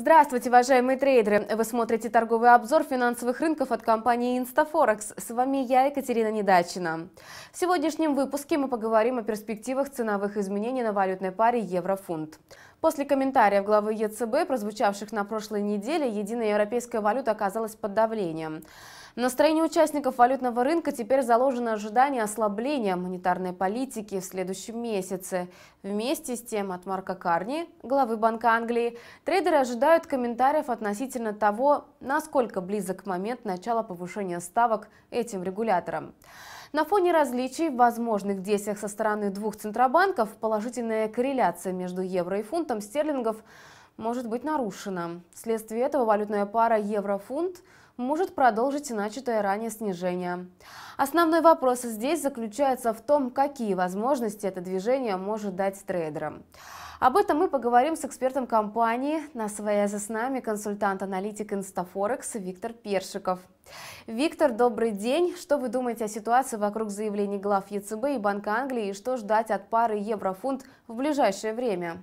Здравствуйте, уважаемые трейдеры! Вы смотрите торговый обзор финансовых рынков от компании Instaforex. С вами я, Екатерина Недачина. В сегодняшнем выпуске мы поговорим о перспективах ценовых изменений на валютной паре евро-фунт. После комментариев главы ЕЦБ, прозвучавших на прошлой неделе, единая европейская валюта оказалась под давлением. Настроение участников валютного рынка теперь заложено ожидание ослабления монетарной политики в следующем месяце. Вместе с тем от Марка Карни, главы Банка Англии, трейдеры ожидают комментариев относительно того, насколько близок момент начала повышения ставок этим регулятором. На фоне различий в возможных действиях со стороны двух центробанков положительная корреляция между евро и фунтом стерлингов – может быть нарушена. Вследствие этого валютная пара евро-фунт может продолжить начатое ранее снижение. Основной вопрос здесь заключается в том, какие возможности это движение может дать трейдерам. Об этом мы поговорим с экспертом компании. На связи с нами консультант-аналитик Инстафорекс Виктор Першиков. Виктор, добрый день. Что вы думаете о ситуации вокруг заявлений глав ЕЦБ и Банка Англии и что ждать от пары евро-фунт в ближайшее время?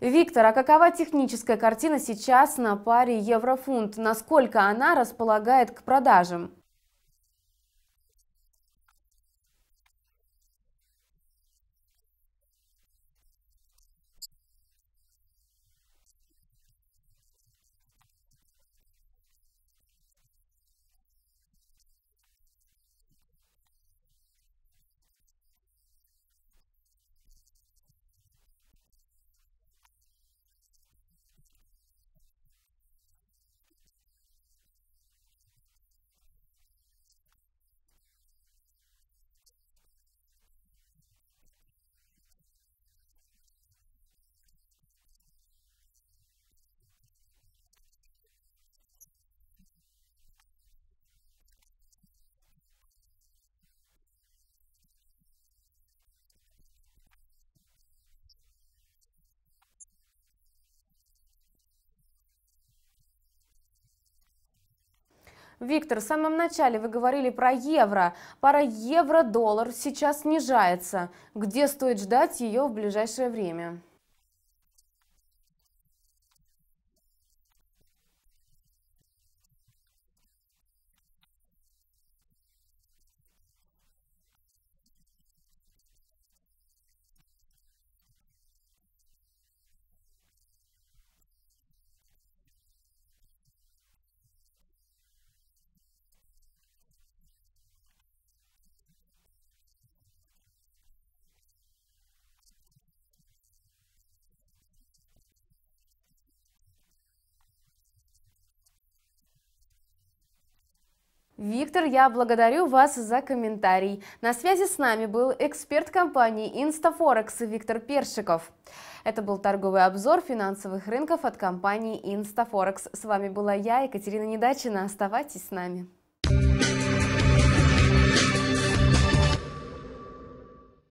Виктор, а какова техническая картина сейчас на паре еврофунт? Насколько она располагает к продажам? Виктор, в самом начале вы говорили про евро. Пара евро-доллар сейчас снижается. Где стоит ждать ее в ближайшее время? Виктор, я благодарю вас за комментарий. На связи с нами был эксперт компании InstaForex Виктор Першиков. Это был торговый обзор финансовых рынков от компании InstaForex. С вами была я, Екатерина Недачина. Оставайтесь с нами.